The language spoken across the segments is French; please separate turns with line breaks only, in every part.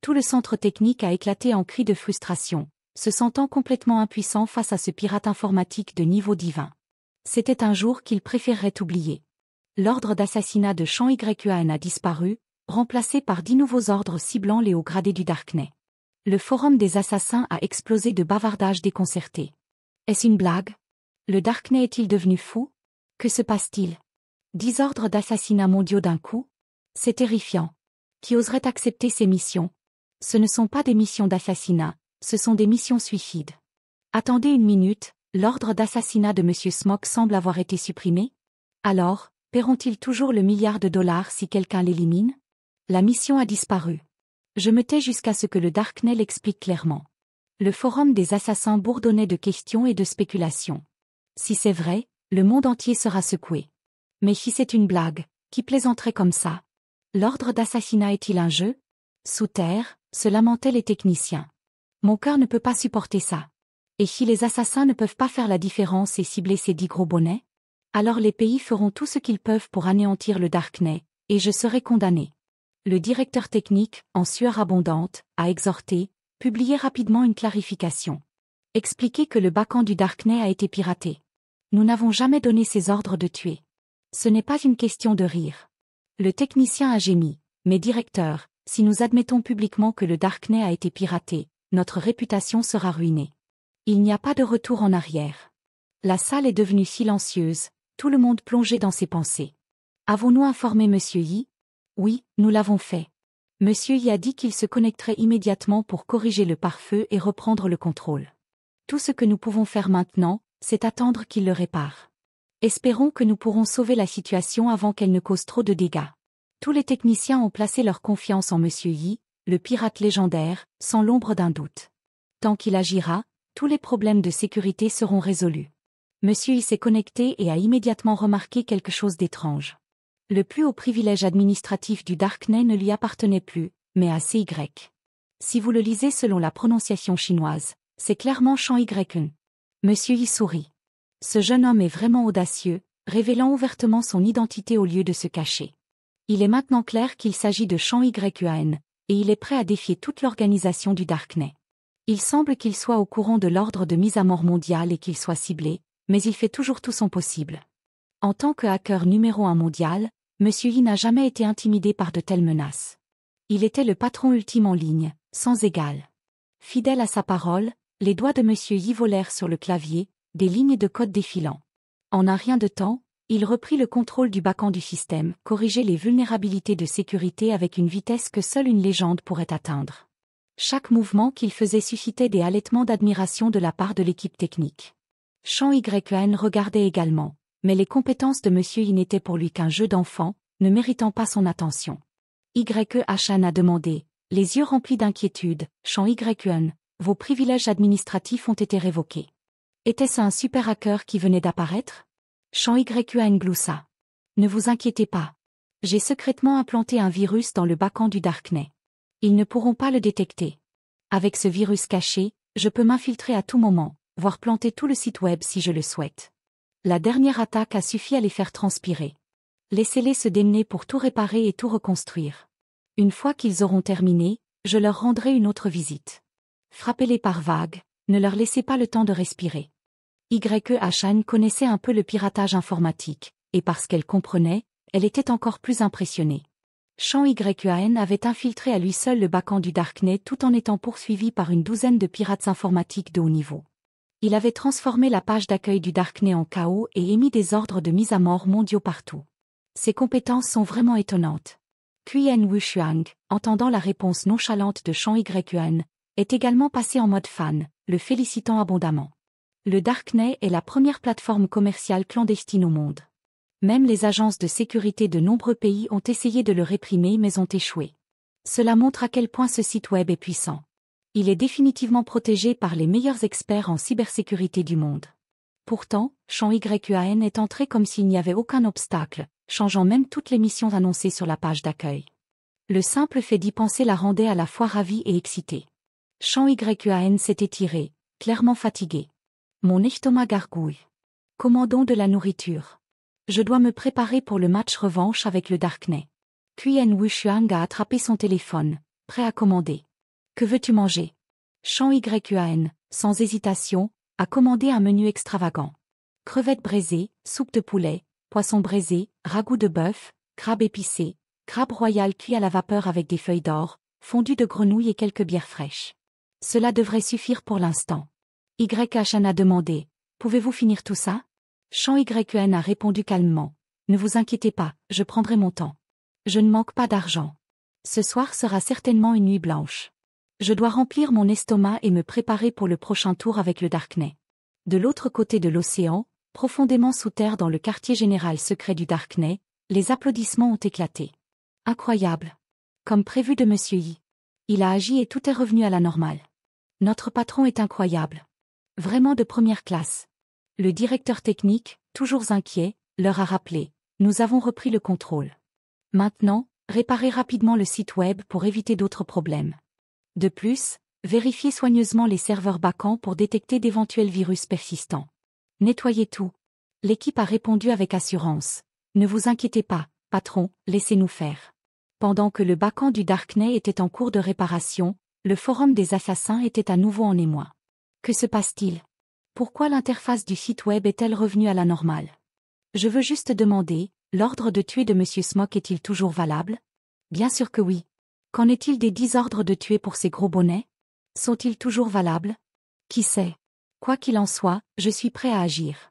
tout le centre technique a éclaté en cris de frustration, se sentant complètement impuissant face à ce pirate informatique de niveau divin. C'était un jour qu'il préférerait oublier. L'ordre d'assassinat de Champ Yuan a disparu, remplacé par dix nouveaux ordres ciblant les hauts gradés du Darknet. Le forum des assassins a explosé de bavardages déconcertés. Est-ce une blague Le Darknet est-il devenu fou Que se passe-t-il Dix ordres d'assassinat mondiaux d'un coup C'est terrifiant. Qui oserait accepter ces missions ce ne sont pas des missions d'assassinat, ce sont des missions suicides. Attendez une minute, l'ordre d'assassinat de M. Smock semble avoir été supprimé Alors, paieront-ils toujours le milliard de dollars si quelqu'un l'élimine La mission a disparu. Je me tais jusqu'à ce que le Darknell explique clairement. Le forum des assassins bourdonnait de questions et de spéculations. Si c'est vrai, le monde entier sera secoué. Mais si c'est une blague, qui plaisanterait comme ça L'ordre d'assassinat est-il un jeu Sous terre, se lamentaient les techniciens. Mon cœur ne peut pas supporter ça. Et si les assassins ne peuvent pas faire la différence et cibler ces dix gros bonnets Alors les pays feront tout ce qu'ils peuvent pour anéantir le Darknet, et je serai condamné. Le directeur technique, en sueur abondante, a exhorté, publié rapidement une clarification. Expliquer que le bacan du Darknet a été piraté. Nous n'avons jamais donné ces ordres de tuer. Ce n'est pas une question de rire. Le technicien a gémi. Mais directeur, si nous admettons publiquement que le Darknet a été piraté, notre réputation sera ruinée. Il n'y a pas de retour en arrière. La salle est devenue silencieuse, tout le monde plongé dans ses pensées. Avons-nous informé Monsieur Yi Oui, nous l'avons fait. Monsieur Yi a dit qu'il se connecterait immédiatement pour corriger le pare-feu et reprendre le contrôle. Tout ce que nous pouvons faire maintenant, c'est attendre qu'il le répare. Espérons que nous pourrons sauver la situation avant qu'elle ne cause trop de dégâts. Tous les techniciens ont placé leur confiance en Monsieur Yi, le pirate légendaire, sans l'ombre d'un doute. Tant qu'il agira, tous les problèmes de sécurité seront résolus. Monsieur Yi s'est connecté et a immédiatement remarqué quelque chose d'étrange. Le plus haut privilège administratif du Darknet ne lui appartenait plus, mais à CY. Si vous le lisez selon la prononciation chinoise, c'est clairement Chan Y. Monsieur Yi sourit. Ce jeune homme est vraiment audacieux, révélant ouvertement son identité au lieu de se cacher. Il est maintenant clair qu'il s'agit de Chan YUAN, et il est prêt à défier toute l'organisation du Darknet. Il semble qu'il soit au courant de l'ordre de mise à mort mondiale et qu'il soit ciblé, mais il fait toujours tout son possible. En tant que hacker numéro un mondial, M. Yi n'a jamais été intimidé par de telles menaces. Il était le patron ultime en ligne, sans égal. Fidèle à sa parole, les doigts de M. Yi volèrent sur le clavier, des lignes de code défilant. En un rien de temps, il reprit le contrôle du bacan du système, corrigeait les vulnérabilités de sécurité avec une vitesse que seule une légende pourrait atteindre. Chaque mouvement qu'il faisait suscitait des halètements d'admiration de la part de l'équipe technique. Chan YN regardait également, mais les compétences de Monsieur Y n'étaient pour lui qu'un jeu d'enfant, ne méritant pas son attention. Y.H.N. a demandé, les yeux remplis d'inquiétude, Chan YN, vos privilèges administratifs ont été révoqués. Était-ce un super hacker qui venait d'apparaître Chant Ne vous inquiétez pas. J'ai secrètement implanté un virus dans le bacan du Darknet. Ils ne pourront pas le détecter. Avec ce virus caché, je peux m'infiltrer à tout moment, voire planter tout le site web si je le souhaite. La dernière attaque a suffi à les faire transpirer. Laissez-les se démener pour tout réparer et tout reconstruire. Une fois qu'ils auront terminé, je leur rendrai une autre visite. Frappez-les par vagues, ne leur laissez pas le temps de respirer. YEA connaissait un peu le piratage informatique, et parce qu'elle comprenait, elle était encore plus impressionnée. Chan YEAN avait infiltré à lui seul le bacan du Darknet tout en étant poursuivi par une douzaine de pirates informatiques de haut niveau. Il avait transformé la page d'accueil du Darknet en chaos et émis des ordres de mise à mort mondiaux partout. Ses compétences sont vraiment étonnantes. Wu Shuang, entendant la réponse nonchalante de Chan Yuan, e est également passé en mode fan, le félicitant abondamment. Le Darknet est la première plateforme commerciale clandestine au monde. Même les agences de sécurité de nombreux pays ont essayé de le réprimer mais ont échoué. Cela montre à quel point ce site web est puissant. Il est définitivement protégé par les meilleurs experts en cybersécurité du monde. Pourtant, Champ YUAN est entré comme s'il n'y avait aucun obstacle, changeant même toutes les missions annoncées sur la page d'accueil. Le simple fait d'y penser la rendait à la fois ravie et excitée. Champ YUAN s'était tiré, clairement fatigué. Mon estomac gargouille. Commandons de la nourriture. Je dois me préparer pour le match revanche avec le Darknet. Wu Wushuang a attrapé son téléphone, prêt à commander. Que veux-tu manger Chan Yuan, sans hésitation, a commandé un menu extravagant. Crevettes braisées, soupe de poulet, poisson braisé, ragoût de bœuf, crabe épicé, crabe royal cuit à la vapeur avec des feuilles d'or, fondu de grenouilles et quelques bières fraîches. Cela devrait suffire pour l'instant. YHN a demandé Pouvez-vous finir tout ça Chan YN a répondu calmement Ne vous inquiétez pas, je prendrai mon temps. Je ne manque pas d'argent. Ce soir sera certainement une nuit blanche. Je dois remplir mon estomac et me préparer pour le prochain tour avec le Darknet. De l'autre côté de l'océan, profondément sous terre dans le quartier général secret du Darknet, les applaudissements ont éclaté. Incroyable. Comme prévu de Monsieur Y. Il a agi et tout est revenu à la normale. Notre patron est incroyable. Vraiment de première classe. Le directeur technique, toujours inquiet, leur a rappelé. Nous avons repris le contrôle. Maintenant, réparez rapidement le site web pour éviter d'autres problèmes. De plus, vérifiez soigneusement les serveurs back-end pour détecter d'éventuels virus persistants. Nettoyez tout. L'équipe a répondu avec assurance. Ne vous inquiétez pas, patron, laissez-nous faire. Pendant que le bacan du Darknet était en cours de réparation, le forum des assassins était à nouveau en émoi. Que se passe-t-il Pourquoi l'interface du site web est-elle revenue à la normale Je veux juste demander, l'ordre de tuer de M. Smock est-il toujours valable Bien sûr que oui. Qu'en est-il des dix ordres de tuer pour ces gros bonnets Sont-ils toujours valables Qui sait Quoi qu'il en soit, je suis prêt à agir.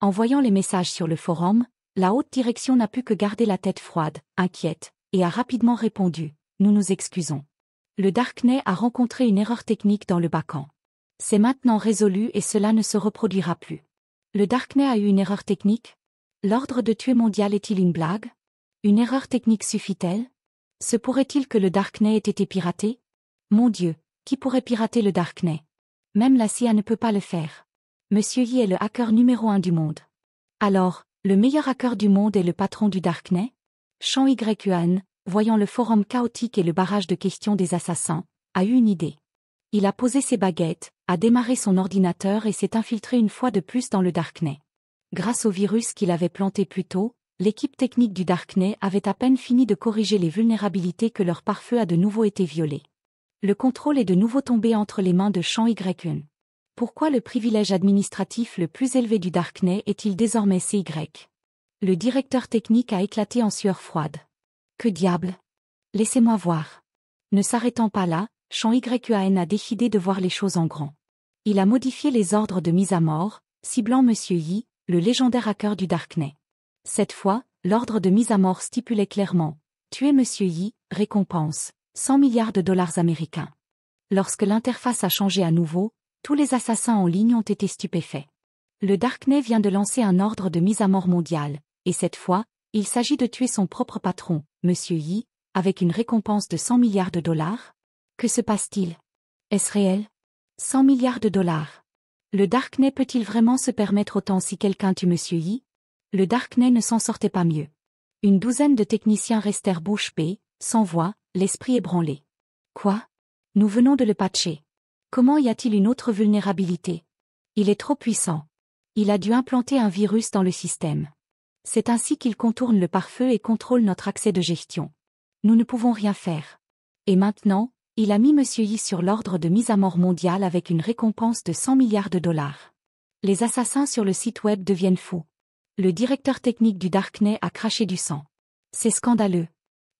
En voyant les messages sur le forum, la haute direction n'a pu que garder la tête froide, inquiète, et a rapidement répondu Nous nous excusons. Le Darknet a rencontré une erreur technique dans le bacan. C'est maintenant résolu et cela ne se reproduira plus. Le Darknet a eu une erreur technique L'ordre de tuer mondial est-il une blague Une erreur technique suffit-elle Se pourrait-il que le Darknet ait été piraté Mon Dieu, qui pourrait pirater le Darknet Même la CIA ne peut pas le faire. Monsieur Yi est le hacker numéro un du monde. Alors, le meilleur hacker du monde est le patron du Darknet Shang Yuan, voyant le forum chaotique et le barrage de questions des assassins, a eu une idée. Il a posé ses baguettes, a démarré son ordinateur et s'est infiltré une fois de plus dans le Darknet. Grâce au virus qu'il avait planté plus tôt, l'équipe technique du Darknet avait à peine fini de corriger les vulnérabilités que leur pare-feu a de nouveau été violé. Le contrôle est de nouveau tombé entre les mains de Champ Y1. Pourquoi le privilège administratif le plus élevé du Darknet est-il désormais CY Le directeur technique a éclaté en sueur froide. Que diable Laissez-moi voir. Ne s'arrêtant pas là, Chan Yuan a décidé de voir les choses en grand. Il a modifié les ordres de mise à mort, ciblant Monsieur Yi, le légendaire hacker du Darknet. Cette fois, l'ordre de mise à mort stipulait clairement « Tuer Monsieur Yi, récompense, 100 milliards de dollars américains ». Lorsque l'interface a changé à nouveau, tous les assassins en ligne ont été stupéfaits. Le Darknet vient de lancer un ordre de mise à mort mondial, et cette fois, il s'agit de tuer son propre patron, M. Yi, avec une récompense de 100 milliards de dollars, que se passe-t-il Est-ce réel 100 milliards de dollars. Le Darknet peut-il vraiment se permettre autant si quelqu'un tue Monsieur Yi Le Darknet ne s'en sortait pas mieux. Une douzaine de techniciens restèrent bouche bée, sans voix, l'esprit ébranlé. Quoi Nous venons de le patcher. Comment y a-t-il une autre vulnérabilité Il est trop puissant. Il a dû implanter un virus dans le système. C'est ainsi qu'il contourne le pare-feu et contrôle notre accès de gestion. Nous ne pouvons rien faire. Et maintenant, il a mis Monsieur Yi sur l'ordre de mise à mort mondiale avec une récompense de 100 milliards de dollars. Les assassins sur le site web deviennent fous. Le directeur technique du Darknet a craché du sang. C'est scandaleux.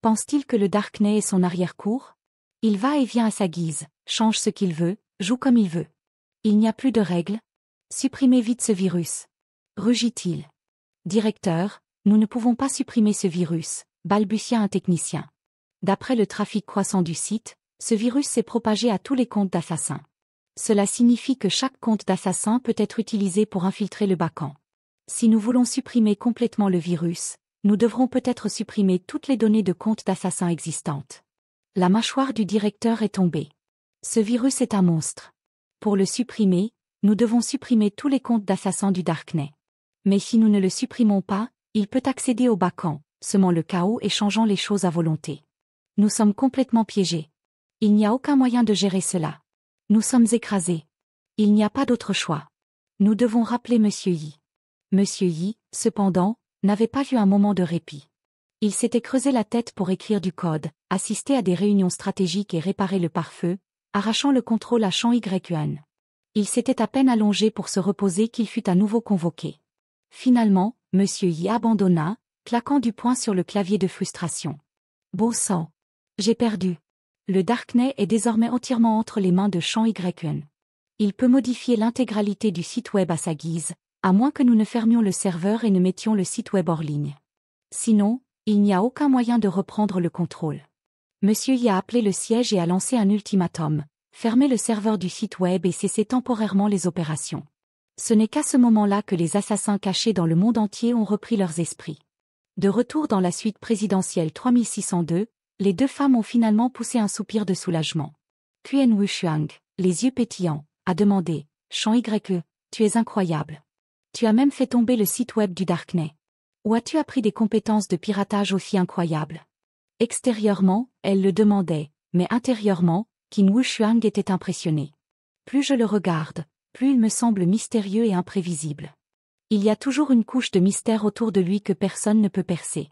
Pense-t-il que le Darknet est son arrière-cour Il va et vient à sa guise, change ce qu'il veut, joue comme il veut. Il n'y a plus de règles. Supprimez vite ce virus. Rugit-il. Directeur, nous ne pouvons pas supprimer ce virus, balbutia un technicien. D'après le trafic croissant du site, ce virus s'est propagé à tous les comptes d'assassins. Cela signifie que chaque compte d'assassin peut être utilisé pour infiltrer le bacan. Si nous voulons supprimer complètement le virus, nous devrons peut-être supprimer toutes les données de comptes d'assassins existantes. La mâchoire du directeur est tombée. Ce virus est un monstre. Pour le supprimer, nous devons supprimer tous les comptes d'assassins du Darknet. Mais si nous ne le supprimons pas, il peut accéder au bacan, semant le chaos et changeant les choses à volonté. Nous sommes complètement piégés. Il n'y a aucun moyen de gérer cela. Nous sommes écrasés. Il n'y a pas d'autre choix. Nous devons rappeler Monsieur Yi. Monsieur Yi, cependant, n'avait pas eu un moment de répit. Il s'était creusé la tête pour écrire du code, assister à des réunions stratégiques et réparer le pare-feu, arrachant le contrôle à Champ Yuan. Il s'était à peine allongé pour se reposer qu'il fut à nouveau convoqué. Finalement, Monsieur Yi abandonna, claquant du poing sur le clavier de frustration. Beau sang. J'ai perdu. Le Darknet est désormais entièrement entre les mains de Sean Y. Il peut modifier l'intégralité du site web à sa guise, à moins que nous ne fermions le serveur et ne mettions le site web hors ligne. Sinon, il n'y a aucun moyen de reprendre le contrôle. Monsieur y a appelé le siège et a lancé un ultimatum. Fermez le serveur du site web et cessez temporairement les opérations. Ce n'est qu'à ce moment-là que les assassins cachés dans le monde entier ont repris leurs esprits. De retour dans la suite présidentielle 3602, les deux femmes ont finalement poussé un soupir de soulagement. wu Wushuang, les yeux pétillants, a demandé chant Y, tu es incroyable. Tu as même fait tomber le site web du Darknet. Où as-tu appris des compétences de piratage aussi incroyables Extérieurement, elle le demandait, mais intérieurement, Qin Shuang était impressionné. Plus je le regarde, plus il me semble mystérieux et imprévisible. Il y a toujours une couche de mystère autour de lui que personne ne peut percer.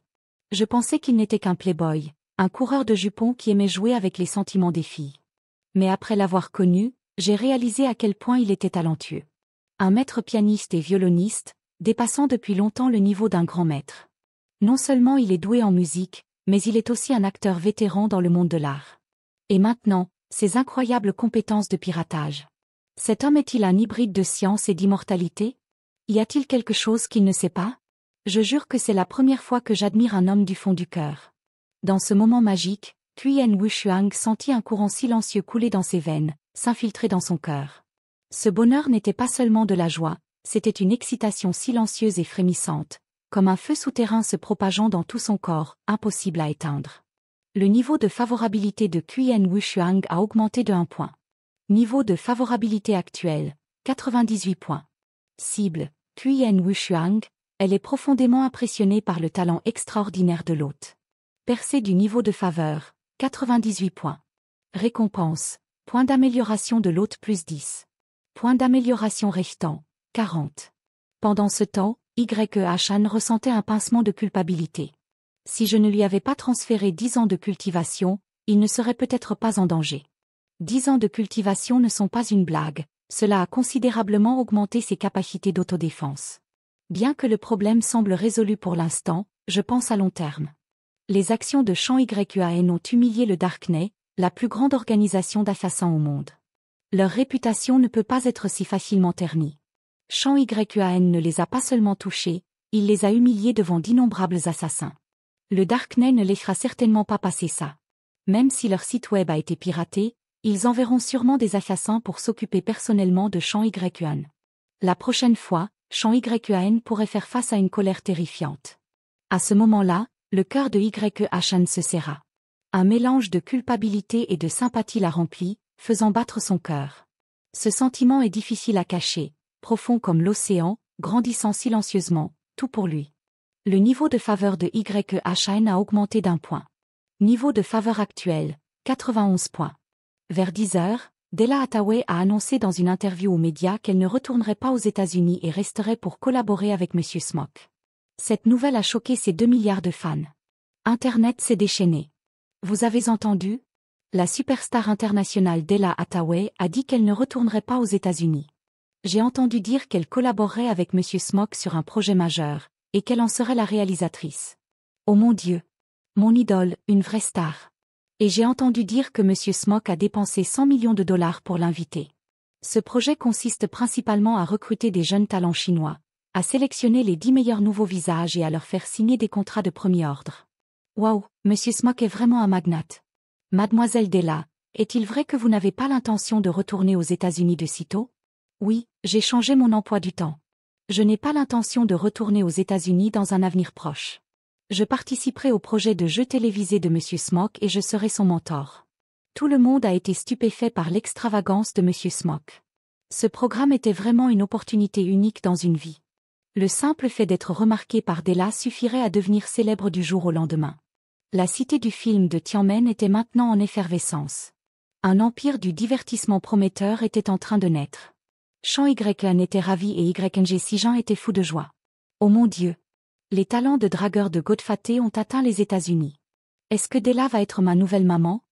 Je pensais qu'il n'était qu'un playboy, un coureur de jupons qui aimait jouer avec les sentiments des filles. Mais après l'avoir connu, j'ai réalisé à quel point il était talentueux. Un maître pianiste et violoniste, dépassant depuis longtemps le niveau d'un grand maître. Non seulement il est doué en musique, mais il est aussi un acteur vétéran dans le monde de l'art. Et maintenant, ses incroyables compétences de piratage. Cet homme est-il un hybride de science et d'immortalité Y a-t-il quelque chose qu'il ne sait pas Je jure que c'est la première fois que j'admire un homme du fond du cœur. Dans ce moment magique, Wu Shuang sentit un courant silencieux couler dans ses veines, s'infiltrer dans son cœur. Ce bonheur n'était pas seulement de la joie, c'était une excitation silencieuse et frémissante, comme un feu souterrain se propageant dans tout son corps, impossible à éteindre. Le niveau de favorabilité de Wu Shuang a augmenté de 1 point. Niveau de favorabilité actuel, 98 points. Cible, Kuyen Wushuang, elle est profondément impressionnée par le talent extraordinaire de l'hôte. Percé du niveau de faveur, 98 points. Récompense, point d'amélioration de l'hôte plus 10. Point d'amélioration restant, 40. Pendant ce temps, YEHAN ressentait un pincement de culpabilité. Si je ne lui avais pas transféré 10 ans de cultivation, il ne serait peut-être pas en danger. 10 ans de cultivation ne sont pas une blague, cela a considérablement augmenté ses capacités d'autodéfense. Bien que le problème semble résolu pour l'instant, je pense à long terme les actions de Champ yuan ont humilié le Darknet, la plus grande organisation d'assassins au monde. Leur réputation ne peut pas être si facilement ternie. Champ YQAN ne les a pas seulement touchés, il les a humiliés devant d'innombrables assassins. Le Darknet ne laissera certainement pas passer ça. Même si leur site web a été piraté, ils enverront sûrement des assassins pour s'occuper personnellement de Champ YQAN. La prochaine fois, Champ YQAN pourrait faire face à une colère terrifiante. À ce moment-là, le cœur de YE se serra. Un mélange de culpabilité et de sympathie la remplit, faisant battre son cœur. Ce sentiment est difficile à cacher, profond comme l'océan, grandissant silencieusement, tout pour lui. Le niveau de faveur de YE a augmenté d'un point. Niveau de faveur actuel, 91 points. Vers 10 heures, Della Hathaway a annoncé dans une interview aux médias qu'elle ne retournerait pas aux États-Unis et resterait pour collaborer avec M. Smock. Cette nouvelle a choqué ses 2 milliards de fans. Internet s'est déchaîné. Vous avez entendu La superstar internationale Della Hathaway a dit qu'elle ne retournerait pas aux États-Unis. J'ai entendu dire qu'elle collaborerait avec M. Smock sur un projet majeur, et qu'elle en serait la réalisatrice. Oh mon Dieu Mon idole, une vraie star Et j'ai entendu dire que M. Smock a dépensé 100 millions de dollars pour l'inviter. Ce projet consiste principalement à recruter des jeunes talents chinois, à sélectionner les dix meilleurs nouveaux visages et à leur faire signer des contrats de premier ordre. Waouh, Monsieur Smock est vraiment un magnate. Mademoiselle Della, est-il vrai que vous n'avez pas l'intention de retourner aux États-Unis de sitôt Oui, j'ai changé mon emploi du temps. Je n'ai pas l'intention de retourner aux États-Unis dans un avenir proche. Je participerai au projet de jeu télévisé de Monsieur Smock et je serai son mentor. Tout le monde a été stupéfait par l'extravagance de Monsieur Smock. Ce programme était vraiment une opportunité unique dans une vie. Le simple fait d'être remarqué par Della suffirait à devenir célèbre du jour au lendemain. La cité du film de Tianmen était maintenant en effervescence. Un empire du divertissement prometteur était en train de naître. Chan YN était ravi et YNG Sijin était fou de joie. Oh mon Dieu Les talents de dragueur de Godfate ont atteint les États-Unis. Est-ce que Della va être ma nouvelle maman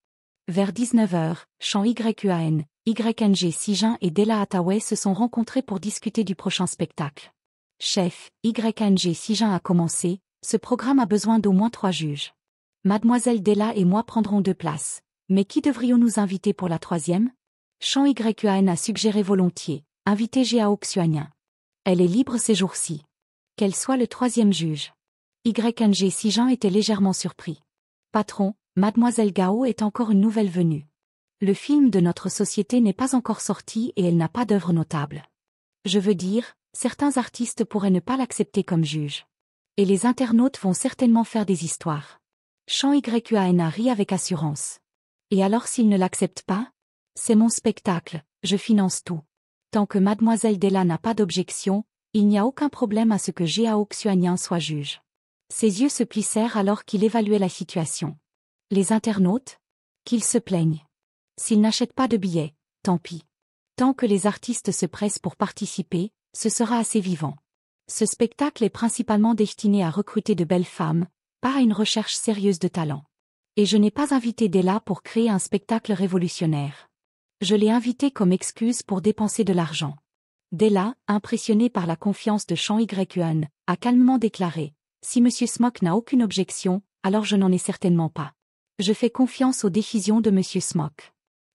Vers 19h, Chan YUAN, YNG Sijin et Della Atawe se sont rencontrés pour discuter du prochain spectacle. Chef, YNG Sijin a commencé, ce programme a besoin d'au moins trois juges. Mademoiselle Della et moi prendrons deux places. Mais qui devrions-nous inviter pour la troisième Chan YUAN a suggéré volontiers, inviter Jiao Elle est libre ces jours-ci. Qu'elle soit le troisième juge. YNG Sijin était légèrement surpris. Patron, Mademoiselle Gao est encore une nouvelle venue. Le film de notre société n'est pas encore sorti et elle n'a pas d'œuvre notable. Je veux dire, certains artistes pourraient ne pas l'accepter comme juge. Et les internautes vont certainement faire des histoires. Chant a rit avec assurance. Et alors s'il ne l'accepte pas C'est mon spectacle, je finance tout. Tant que Mademoiselle Della n'a pas d'objection, il n'y a aucun problème à ce que Géao soit juge. Ses yeux se plissèrent alors qu'il évaluait la situation. Les internautes Qu'ils se plaignent. S'ils n'achètent pas de billets, tant pis. Tant que les artistes se pressent pour participer, ce sera assez vivant. Ce spectacle est principalement destiné à recruter de belles femmes, pas à une recherche sérieuse de talent. Et je n'ai pas invité Della pour créer un spectacle révolutionnaire. Je l'ai invité comme excuse pour dépenser de l'argent. Della, impressionnée par la confiance de Chan Yuan, a calmement déclaré Si M. Smock n'a aucune objection, alors je n'en ai certainement pas. Je fais confiance aux décisions de M. Smock.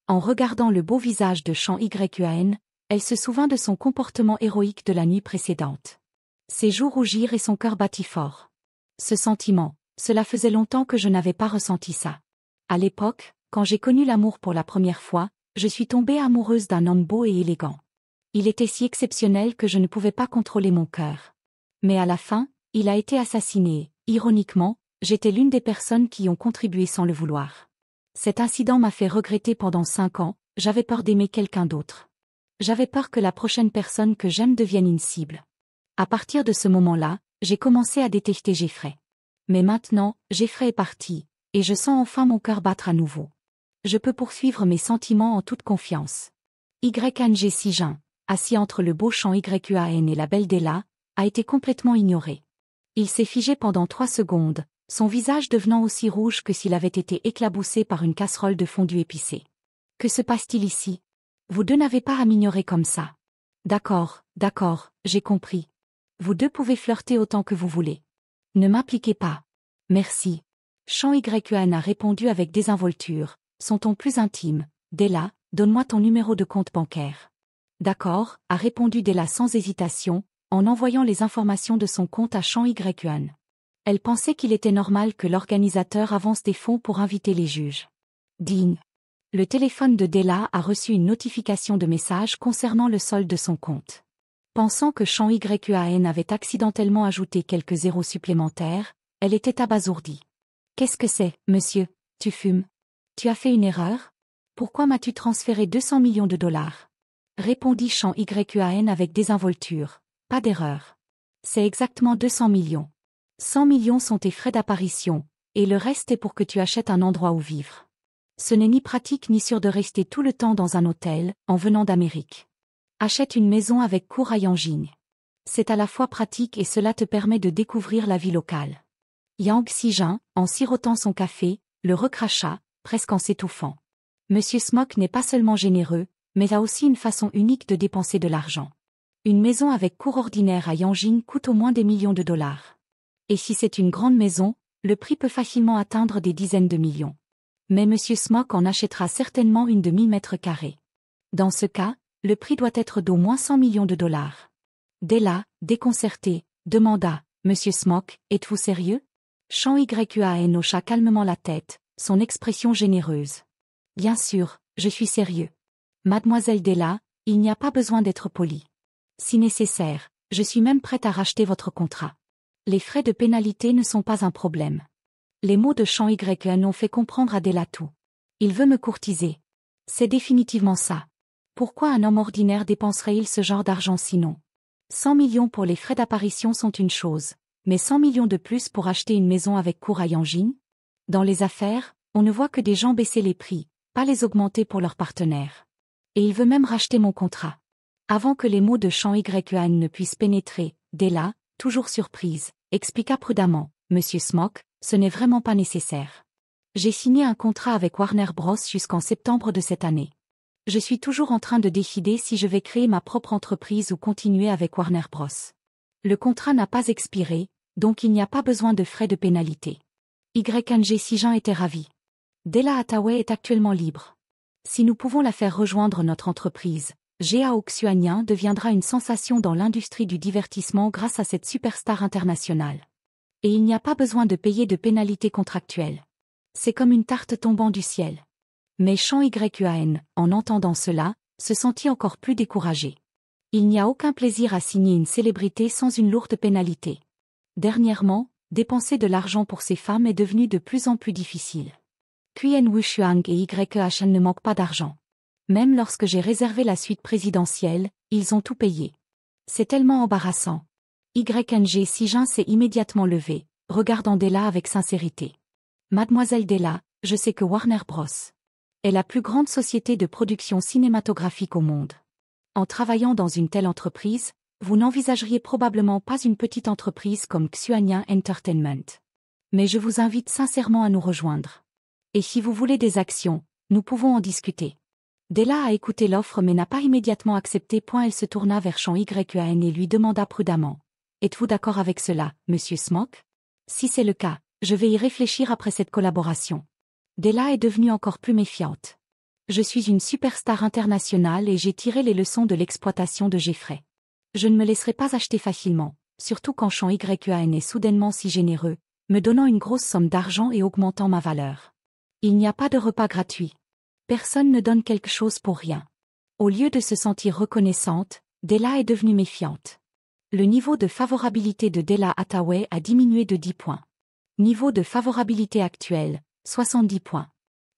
En regardant le beau visage de Chan Yuan, elle se souvint de son comportement héroïque de la nuit précédente. Ses joues rougirent et son cœur battit fort. Ce sentiment, cela faisait longtemps que je n'avais pas ressenti ça. À l'époque, quand j'ai connu l'amour pour la première fois, je suis tombée amoureuse d'un homme beau et élégant. Il était si exceptionnel que je ne pouvais pas contrôler mon cœur. Mais à la fin, il a été assassiné. Ironiquement, j'étais l'une des personnes qui ont contribué sans le vouloir. Cet incident m'a fait regretter pendant cinq ans, j'avais peur d'aimer quelqu'un d'autre. J'avais peur que la prochaine personne que j'aime devienne une cible. À partir de ce moment-là, j'ai commencé à détester Geoffrey. Mais maintenant, Geoffrey est parti, et je sens enfin mon cœur battre à nouveau. Je peux poursuivre mes sentiments en toute confiance. YNG assis entre le beau champ Y-Q-A-N et la belle Della, a été complètement ignoré. Il s'est figé pendant trois secondes, son visage devenant aussi rouge que s'il avait été éclaboussé par une casserole de fondue épicée. Que se passe-t-il ici vous deux n'avez pas à m'ignorer comme ça. D'accord, d'accord, j'ai compris. Vous deux pouvez flirter autant que vous voulez. Ne m'appliquez pas. Merci. Chan Yuan a répondu avec désinvolture, son ton plus intime. Della, donne-moi ton numéro de compte bancaire. D'accord, a répondu Della sans hésitation, en envoyant les informations de son compte à Chan Yuan. Elle pensait qu'il était normal que l'organisateur avance des fonds pour inviter les juges. Digne le téléphone de Della a reçu une notification de message concernant le solde de son compte. Pensant que Chan Y.Q.A.N. avait accidentellement ajouté quelques zéros supplémentaires, elle était abasourdie. Qu'est-ce que c'est, monsieur Tu fumes Tu as fait une erreur Pourquoi m'as-tu transféré 200 millions de dollars répondit Chan Y.Q.A.N. avec désinvolture. Pas d'erreur. C'est exactement 200 millions. 100 millions sont tes frais d'apparition, et le reste est pour que tu achètes un endroit où vivre. Ce n'est ni pratique ni sûr de rester tout le temps dans un hôtel, en venant d'Amérique. Achète une maison avec cour à Yangjing. C'est à la fois pratique et cela te permet de découvrir la vie locale. Yang Xijin, en sirotant son café, le recracha, presque en s'étouffant. Monsieur Smock n'est pas seulement généreux, mais a aussi une façon unique de dépenser de l'argent. Une maison avec cour ordinaire à Yangjing coûte au moins des millions de dollars. Et si c'est une grande maison, le prix peut facilement atteindre des dizaines de millions. Mais M. Smock en achètera certainement une demi-mètre carré. Dans ce cas, le prix doit être d'au moins 100 millions de dollars. Della, déconcertée, déconcerté, demanda, Monsieur Smock, êtes-vous sérieux y YQAN hocha calmement la tête, son expression généreuse. Bien sûr, je suis sérieux. Mademoiselle Della, il n'y a pas besoin d'être poli. Si nécessaire, je suis même prête à racheter votre contrat. Les frais de pénalité ne sont pas un problème. Les mots de chant YN ont fait comprendre à tout. Il veut me courtiser. C'est définitivement ça. Pourquoi un homme ordinaire dépenserait-il ce genre d'argent sinon 100 millions pour les frais d'apparition sont une chose, mais 100 millions de plus pour acheter une maison avec cour à Yangjin Dans les affaires, on ne voit que des gens baisser les prix, pas les augmenter pour leurs partenaires. Et il veut même racheter mon contrat. Avant que les mots de chant YN ne puissent pénétrer, Della, toujours surprise, expliqua prudemment. Monsieur Smock, ce n'est vraiment pas nécessaire. J'ai signé un contrat avec Warner Bros jusqu'en septembre de cette année. Je suis toujours en train de décider si je vais créer ma propre entreprise ou continuer avec Warner Bros. Le contrat n'a pas expiré, donc il n'y a pas besoin de frais de pénalité. YNG Sijan était ravi. Della Hathaway est actuellement libre. Si nous pouvons la faire rejoindre notre entreprise, G.A. Oxuanien deviendra une sensation dans l'industrie du divertissement grâce à cette superstar internationale. Et il n'y a pas besoin de payer de pénalités contractuelles. C'est comme une tarte tombant du ciel. Mais Chan Yuan, en entendant cela, se sentit encore plus découragé. Il n'y a aucun plaisir à signer une célébrité sans une lourde pénalité. Dernièrement, dépenser de l'argent pour ces femmes est devenu de plus en plus difficile. Wu Xuang et YEHN ne manquent pas d'argent. Même lorsque j'ai réservé la suite présidentielle, ils ont tout payé. C'est tellement embarrassant. YNG Sijin s'est immédiatement levé, regardant Della avec sincérité. Mademoiselle Della, je sais que Warner Bros. est la plus grande société de production cinématographique au monde. En travaillant dans une telle entreprise, vous n'envisageriez probablement pas une petite entreprise comme Xuania Entertainment. Mais je vous invite sincèrement à nous rejoindre. Et si vous voulez des actions, nous pouvons en discuter. Della a écouté l'offre mais n'a pas immédiatement accepté. Point elle se tourna vers Chan YUAN et lui demanda prudemment Êtes-vous d'accord avec cela, monsieur Smock ?»« Si c'est le cas, je vais y réfléchir après cette collaboration. Della est devenue encore plus méfiante. Je suis une superstar internationale et j'ai tiré les leçons de l'exploitation de Jeffrey. Je ne me laisserai pas acheter facilement, surtout quand Champ YAN est soudainement si généreux, me donnant une grosse somme d'argent et augmentant ma valeur. Il n'y a pas de repas gratuit. Personne ne donne quelque chose pour rien. Au lieu de se sentir reconnaissante, Della est devenue méfiante. Le niveau de favorabilité de Della Hathaway a diminué de 10 points. Niveau de favorabilité actuel, 70 points.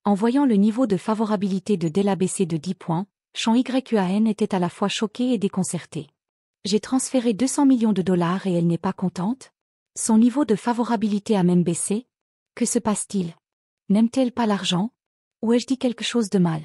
En voyant le niveau de favorabilité de Della baisser de 10 points, Chan YQAN était à la fois choqué et déconcerté. J'ai transféré 200 millions de dollars et elle n'est pas contente Son niveau de favorabilité a même baissé Que se passe-t-il N'aime-t-elle pas l'argent Ou ai-je dit quelque chose de mal